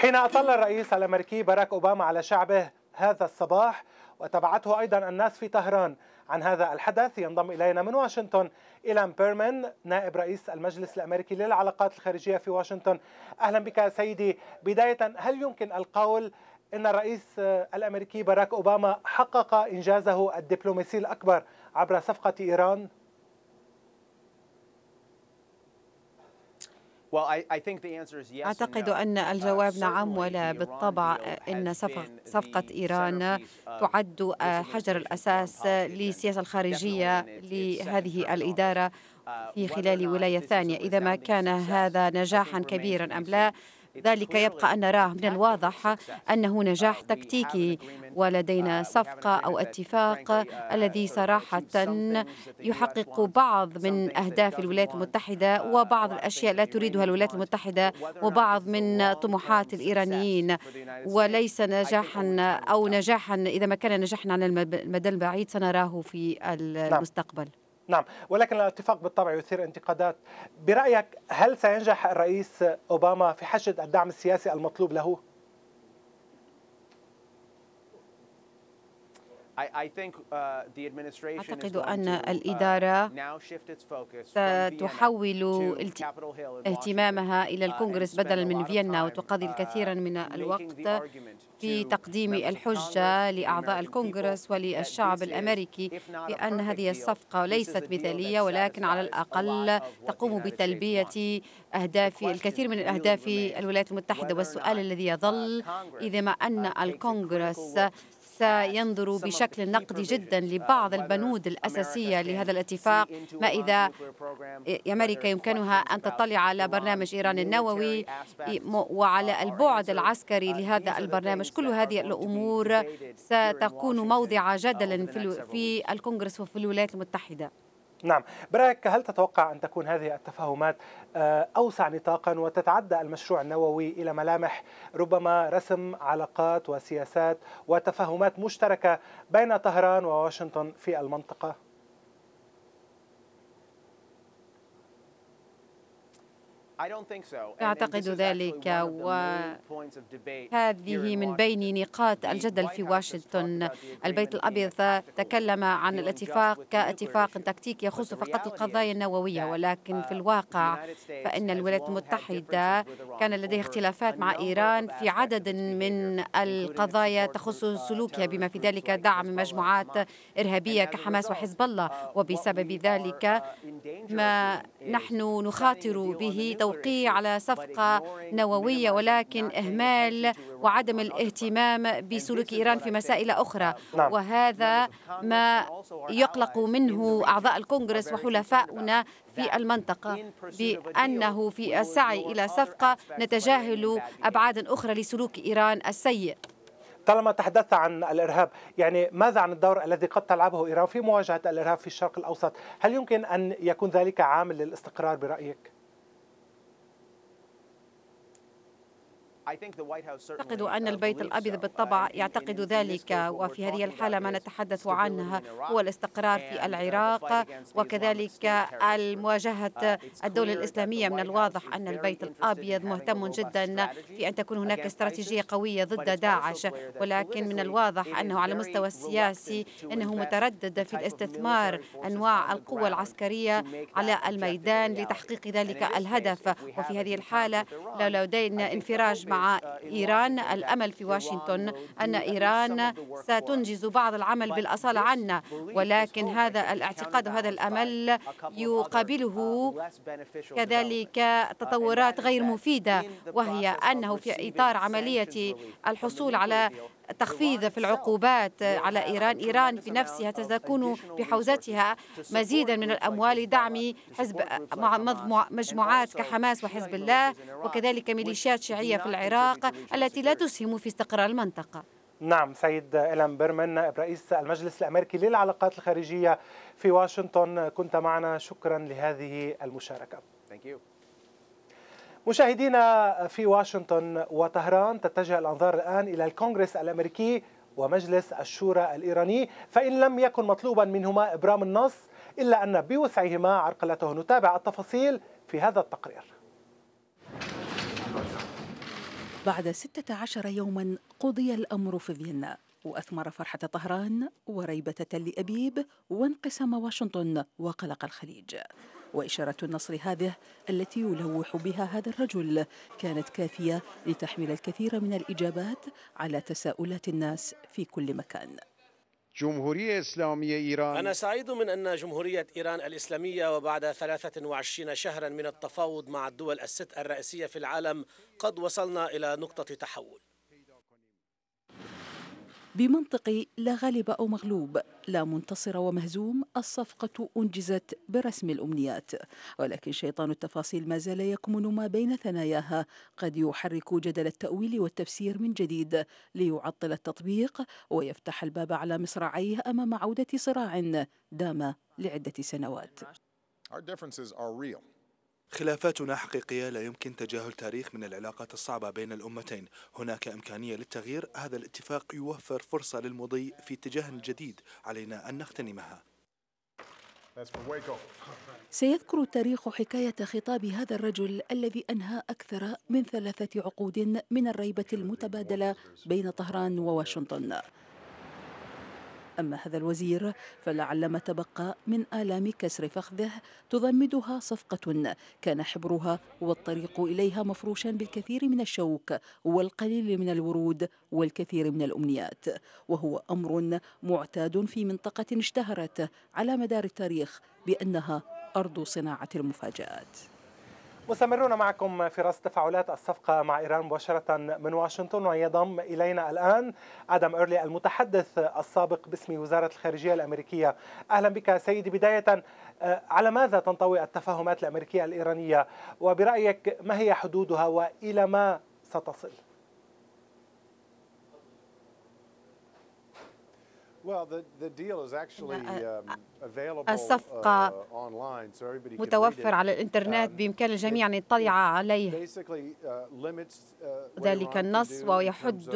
حين أطل الرئيس الأمريكي باراك أوباما على شعبه هذا الصباح وتبعته أيضا الناس في طهران عن هذا الحدث ينضم إلينا من واشنطن إيلان بيرمن نائب رئيس المجلس الأمريكي للعلاقات الخارجية في واشنطن أهلا بك سيدي بداية هل يمكن القول أن الرئيس الأمريكي باراك أوباما حقق إنجازه الدبلوماسي الأكبر عبر صفقة إيران؟ أعتقد أن uh, الجواب نعم ولا بالطبع أن صفقة إيران تعد آه، حجر الأساس للسياسة الخارجية لهذه الإدارة في uh, خلال ولاية ثانية إذا ما كان هذا نجاحا كبيرا أم لا ذلك يبقى أن نراه من الواضح أنه نجاح تكتيكي ولدينا صفقة أو اتفاق الذي صراحة يحقق بعض من أهداف الولايات المتحدة وبعض الأشياء لا تريدها الولايات المتحدة وبعض من طموحات الإيرانيين وليس نجاحا أو نجاحا إذا ما كان نجاحا على المدى البعيد سنراه في نعم. المستقبل نعم ولكن الاتفاق بالطبع يثير انتقادات برأيك هل سينجح الرئيس أوباما في حشد الدعم السياسي المطلوب له؟ Uh, أعتقد أن uh, الإدارة ستحول اهتمامها إلى uh, الكونغرس بدلا من فيينا وتقضي الكثير من الوقت في تقديم الحجة لأعضاء الكونغرس وللشعب الأمريكي بأن هذه الصفقة ليست مثالية ولكن على الأقل تقوم بتلبية أهداف الكثير من الأهداف الولايات المتحدة والسؤال الذي يظل إذا ما أن الكونغرس سينظر بشكل نقدي جدا لبعض البنود الأساسية لهذا الاتفاق ما إذا إيه، أمريكا يمكنها أن تطلع على برنامج إيران النووي وعلى البعد العسكري uh, لهذا البرنامج كل هذه الأمور ستكون موضع جدل في الكونغرس وفي الولايات المتحدة نعم برأيك هل تتوقع أن تكون هذه التفاهمات آه، أوسع نطاقا وتتعدى المشروع النووي إلى ملامح ربما رسم علاقات وسياسات وتفاهمات مشتركة بين طهران وواشنطن في المنطقة؟ أعتقد ذلك وهذه من بين نقاط الجدل في واشنطن البيت الأبيض تكلم عن الاتفاق كاتفاق تكتيكي يخص فقط القضايا النووية ولكن uh, في الواقع فإن الولايات المتحدة كان لديها اختلافات مع إيران في عدد من القضايا تخص uh, سلوكها بما في ذلك دعم مجموعات إرهابية كحماس وحزب الله uh, وبسبب ذلك ما نحن نخاطر به التوقيع على صفقة نووية ولكن إهمال وعدم الاهتمام بسلوك إيران في مسائل أخرى نعم. وهذا ما يقلق منه أعضاء الكونغرس وحلفاؤنا في المنطقة بأنه في السعي إلى صفقة نتجاهل أبعاد أخرى لسلوك إيران السيء طالما تحدثت عن الارهاب، يعني ماذا عن الدور الذي قد تلعبه ايران في مواجهه الارهاب في الشرق الاوسط؟ هل يمكن ان يكون ذلك عامل للاستقرار برايك؟ أعتقد أن البيت الأبيض بالطبع يعتقد ذلك وفي هذه الحالة ما نتحدث عنه هو الاستقرار في uh, العراق وكذلك المواجهة uh, الدولة الإسلامية من الواضح أن البيت الأبيض مهتم جدا في أن تكون هناك استراتيجية قوية ضد داعش ولكن من الواضح أنه على المستوى السياسي أنه متردد في الاستثمار أنواع القوة العسكرية على الميدان لتحقيق ذلك الهدف وفي هذه الحالة لو لدينا انفراج مع مع إيران الأمل في واشنطن أن إيران ستنجز بعض العمل بالأصالة عنا ولكن هذا الاعتقاد وهذا الأمل يقابله كذلك تطورات غير مفيدة وهي أنه في إطار عملية الحصول على تخفيض في العقوبات على إيران إيران في نفسها ستكون بحوزتها مزيدا من الأموال لدعم حزب مجموعات كحماس وحزب الله وكذلك ميليشيات شيعية في العراق التي لا تسهم في استقرار المنطقة نعم سيد إلان بيرمن رئيس المجلس الأمريكي للعلاقات الخارجية في واشنطن كنت معنا شكرا لهذه المشاركة Thank you. مشاهدينا في واشنطن وطهران تتجه الأنظار الآن إلى الكونغرس الأمريكي ومجلس الشورى الإيراني فإن لم يكن مطلوبا منهما إبرام النص إلا أن بوسعهما عرقلته نتابع التفاصيل في هذا التقرير بعد 16 يوما قضي الأمر في فيينا وأثمر فرحة طهران وريبة تل أبيب وانقسام واشنطن وقلق الخليج وإشارة النصر هذه التي يلوح بها هذا الرجل كانت كافية لتحمل الكثير من الإجابات على تساؤلات الناس في كل مكان جمهورية إسلامية إيران أنا سعيد من أن جمهورية إيران الإسلامية وبعد 23 شهرا من التفاوض مع الدول الست الرئيسية في العالم قد وصلنا إلى نقطة تحول بمنطق لا غالب أو مغلوب لا منتصر ومهزوم الصفقة أنجزت برسم الأمنيات ولكن شيطان التفاصيل ما زال يكمن ما بين ثناياها قد يحرك جدل التأويل والتفسير من جديد ليعطل التطبيق ويفتح الباب على مصراعيه أمام عودة صراع دام لعدة سنوات خلافاتنا حقيقية لا يمكن تجاهل تاريخ من العلاقات الصعبة بين الأمتين هناك إمكانية للتغيير هذا الاتفاق يوفر فرصة للمضي في اتجاه جديد علينا أن نغتنمها سيذكر التاريخ حكاية خطاب هذا الرجل الذي أنهى أكثر من ثلاثة عقود من الريبة المتبادلة بين طهران وواشنطن أما هذا الوزير فلعل ما تبقى من آلام كسر فخذه تضمدها صفقة كان حبرها والطريق إليها مفروشا بالكثير من الشوك والقليل من الورود والكثير من الأمنيات وهو أمر معتاد في منطقة اشتهرت على مدار التاريخ بأنها أرض صناعة المفاجآت مستمرون معكم في رصد تفاعلات الصفقة مع إيران مباشرة من واشنطن ويضم إلينا الآن آدم أيرلي المتحدث السابق باسم وزارة الخارجية الأمريكية أهلا بك سيدي بداية آه، على ماذا تنطوي التفاهمات الأمريكية الإيرانية وبرأيك ما هي حدودها وإلى ما ستصل؟ Uh, um, uh, الصفقة uh, متوفر على الإنترنت um, بإمكان الجميع أن يطلع عليه ذلك النص ويحد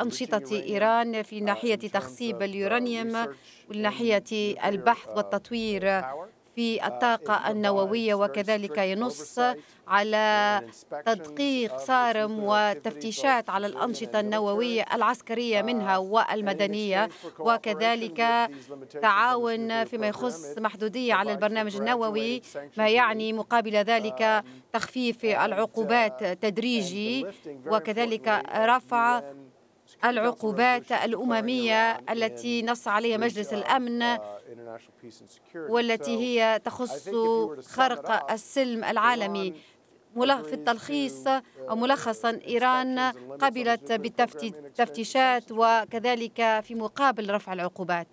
أنشطة إيران في ناحية تخصيب اليورانيوم والناحية البحث والتطوير في uh, الطاقة النووية وكذلك ينص على تدقيق صارم وتفتيشات على الأنشطة النووية العسكرية uh, منها والمدنية وكذلك تعاون فيما يخص محدودية على البرنامج النووي ما يعني مقابل ذلك um, تخفيف uh, العقوبات تدريجي وكذلك رفع um, العقوبات الأممية التي نص عليها مجلس الأمن والتي هي تخص خرق السلم العالمي في التلخيص uh, أو ملخصا إيران قبلت بالتفتيشات وكذلك في مقابل رفع العقوبات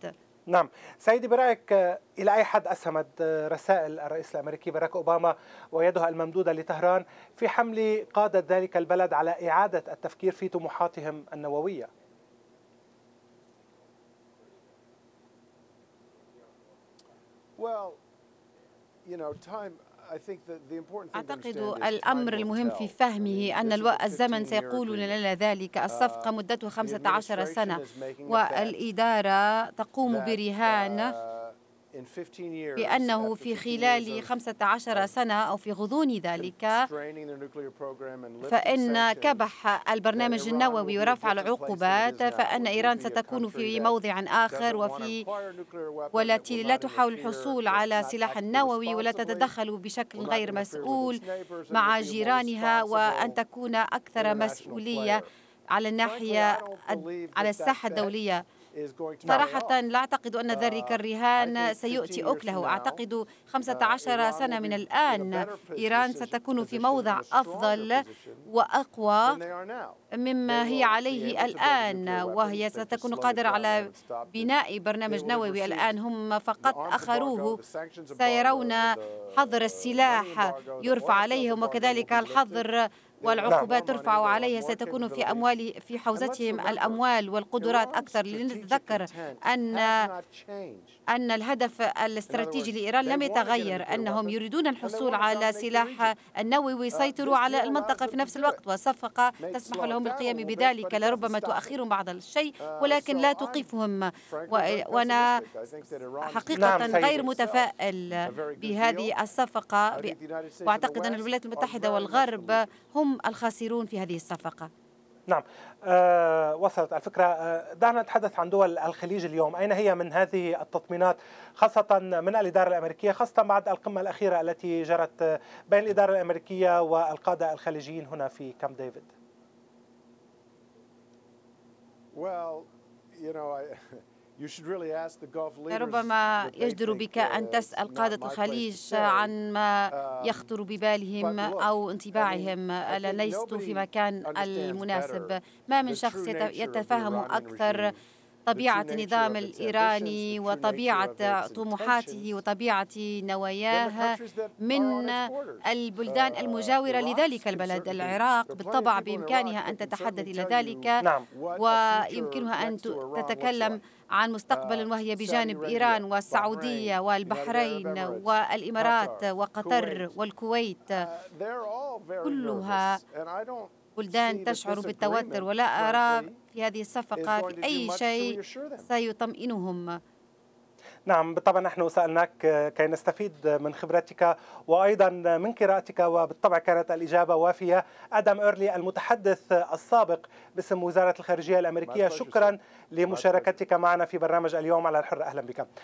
نعم سيدي برأيك آه، إلى أي حد أسهمت آه، رسائل الرئيس الأمريكي باراك أوباما ويدها الممدودة لطهران في حمل قادة ذلك البلد على إعادة التفكير في طموحاتهم النووية؟ أعتقد الأمر المهم في فهمه أن الزمن سيقول لنا ذلك uh, الصفقة مدتها 15 سنة والإدارة تقوم برهان uh, بأنه في خلال 15 سنة أو في غضون ذلك فإن كبح البرنامج النووي ورفع العقوبات فأن إيران ستكون في موضع آخر وفي والتي لا تحاول الحصول على سلاح نووي ولا تتدخل بشكل غير مسؤول مع جيرانها وأن تكون أكثر مسؤولية على الناحية على الساحة الدولية صراحة لا أعتقد أن uh, ذلك الرهان سيؤتي أكله أعتقد 15 uh, سنة من الآن إيران ستكون في موضع أفضل وأقوى مما هي عليه الآن وهي ستكون قادرة على بناء برنامج نووي الآن هم فقط أخروه سيرون حظر السلاح يرفع عليهم وكذلك الحظر نعم. والعقوبات ترفع عليها ستكون في أموال في حوزتهم الأموال والقدرات أكثر لنتذكر أن أن الهدف الاستراتيجي لإيران لم يتغير أنهم يريدون الحصول على سلاح النووي uh, ويسيطروا على المنطقة في نفس الوقت والصفقة تسمح لهم بالقيام بذلك لربما تؤخرهم بعض الشيء uh, ولكن لا توقفهم وأنا حقيقة غير متفائل بهذه الصفقة وأعتقد أن الولايات المتحدة والغرب هم هم الخاسرون في هذه الصفقة نعم آه وصلت الفكرة آه، دعنا نتحدث عن دول الخليج اليوم أين هي من هذه التطمينات خاصة من الإدارة الأمريكية خاصة بعد القمة الأخيرة التي جرت آه، بين الإدارة الأمريكية والقادة الخليجيين هنا في كامب ديفيد Well, you know, I, لربما يجدر بك أن uh, تسأل قادة الخليج عن ما um, يخطر ببالهم أو انطباعهم ألا ليست في مكان المناسب ما من شخص يتفهم أكثر طبيعة النظام الإيراني وطبيعة طموحاته وطبيعة نواياه من البلدان uh, المجاورة لذلك البلد العراق بالطبع بإمكانها أن تتحدث إلى ذلك نعم. ويمكنها أن تتكلم عن مستقبل uh, وهي بجانب إيران والسعودية والبحرين والإمارات وقطر والكويت uh, كلها بلدان تشعر بالتوتر ولا أرى في هذه الصفقة في أي شيء سيطمئنهم نعم بالطبع نحن سألناك كي نستفيد من خبرتك وأيضا من قراءتك وبالطبع كانت الإجابة وافية أدم أيرلي المتحدث السابق باسم وزارة الخارجية الأمريكية شكرا لمشاركتك معنا في برنامج اليوم على الحر أهلا بك